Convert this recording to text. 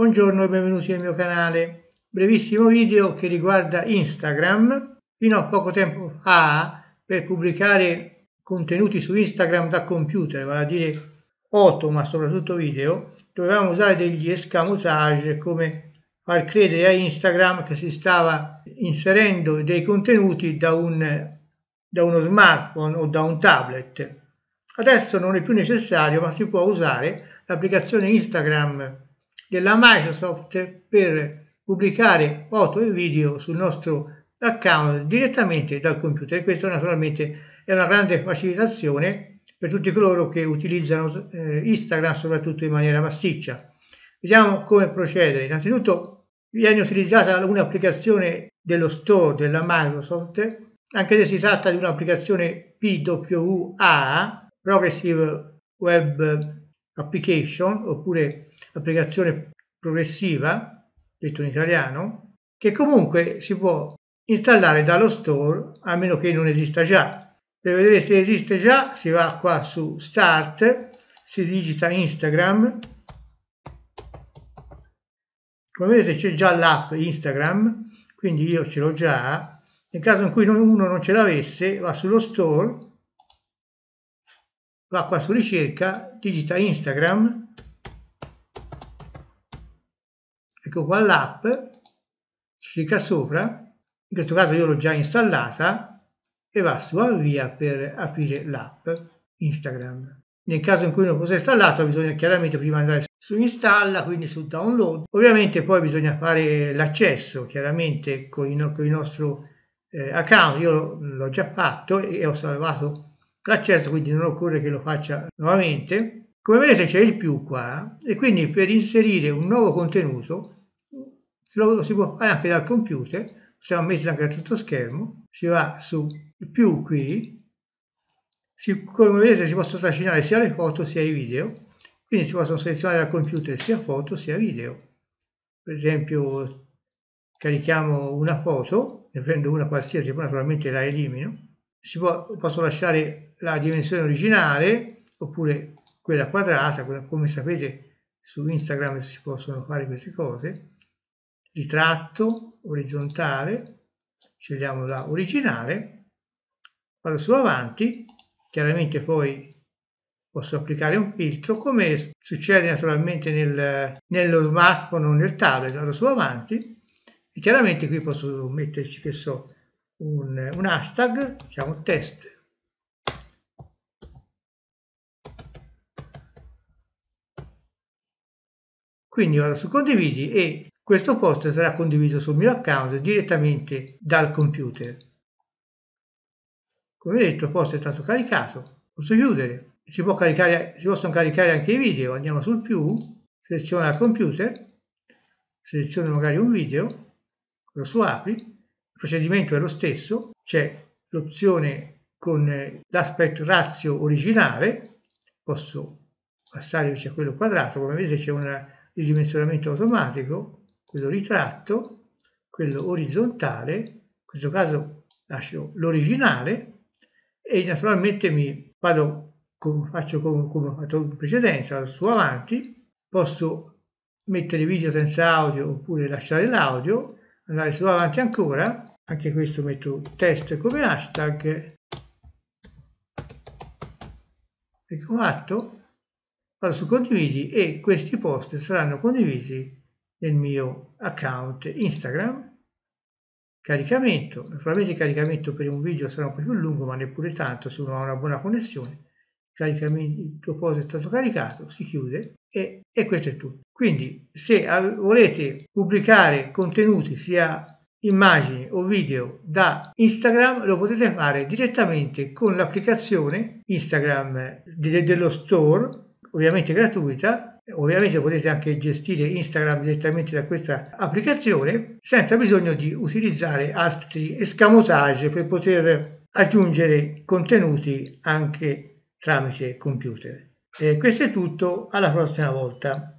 Buongiorno e benvenuti nel mio canale. Brevissimo video che riguarda Instagram. Fino a poco tempo fa, per pubblicare contenuti su Instagram da computer, vale a dire foto ma soprattutto video, dovevamo usare degli escamotage come far credere a Instagram che si stava inserendo dei contenuti da, un, da uno smartphone o da un tablet. Adesso non è più necessario, ma si può usare l'applicazione Instagram della Microsoft per pubblicare foto e video sul nostro account direttamente dal computer. Questo naturalmente è una grande facilitazione per tutti coloro che utilizzano eh, Instagram soprattutto in maniera massiccia. Vediamo come procedere. Innanzitutto viene utilizzata un'applicazione dello store della Microsoft, anche se si tratta di un'applicazione PWA, Progressive Web Application, oppure applicazione progressiva, detto in italiano, che comunque si può installare dallo store a meno che non esista già. Per vedere se esiste già si va qua su Start, si digita Instagram. Come vedete c'è già l'app Instagram, quindi io ce l'ho già. Nel caso in cui uno non ce l'avesse va sullo store, va qua su ricerca, digita Instagram Clicco qua l'app, si clicca sopra, in questo caso io l'ho già installata e va su avvia per aprire l'app Instagram. Nel caso in cui non fosse installata bisogna chiaramente prima andare su installa, quindi su download. Ovviamente poi bisogna fare l'accesso chiaramente con il, con il nostro eh, account. Io l'ho già fatto e ho salvato l'accesso, quindi non occorre che lo faccia nuovamente. Come vedete c'è il più qua e quindi per inserire un nuovo contenuto lo si può fare anche dal computer, possiamo metterlo anche a tutto schermo, si va su più qui, si, come vedete si possono trascinare sia le foto sia i video, quindi si possono selezionare dal computer sia foto sia video. Per esempio carichiamo una foto, ne prendo una qualsiasi, poi naturalmente la elimino, si può, posso lasciare la dimensione originale oppure quella quadrata, quella, come sapete su Instagram si possono fare queste cose ritratto orizzontale, scegliamo la originale, vado su avanti, chiaramente poi posso applicare un filtro come succede naturalmente nel, nello smartphone o nel tablet, vado su avanti e chiaramente qui posso metterci che so un, un hashtag, diciamo test quindi vado su condividi e questo post sarà condiviso sul mio account direttamente dal computer. Come detto, il post è stato caricato. Posso chiudere. Si, caricare, si possono caricare anche i video. Andiamo sul più, seleziona il computer, seleziona magari un video, lo su apri. Il procedimento è lo stesso, c'è l'opzione con eh, l'aspetto ratio originale, posso passare c'è quello quadrato, come vedete c'è un ridimensionamento automatico, quello ritratto, quello orizzontale, in questo caso lascio l'originale e naturalmente mi vado, come faccio come, come ho fatto in precedenza, su avanti, posso mettere video senza audio oppure lasciare l'audio, andare su avanti ancora, anche questo metto test come hashtag, ecco fatto, vado su condividi e questi post saranno condivisi nel mio account Instagram. Caricamento, naturalmente il caricamento per un video sarà un po' più lungo, ma neppure tanto se uno ha una buona connessione. Caricamento, Il tuo post è stato caricato, si chiude e, e questo è tutto. Quindi se volete pubblicare contenuti sia immagini o video da Instagram lo potete fare direttamente con l'applicazione Instagram de- dello store, ovviamente gratuita, Ovviamente potete anche gestire Instagram direttamente da questa applicazione senza bisogno di utilizzare altri escamotage per poter aggiungere contenuti anche tramite computer. E questo è tutto, alla prossima volta.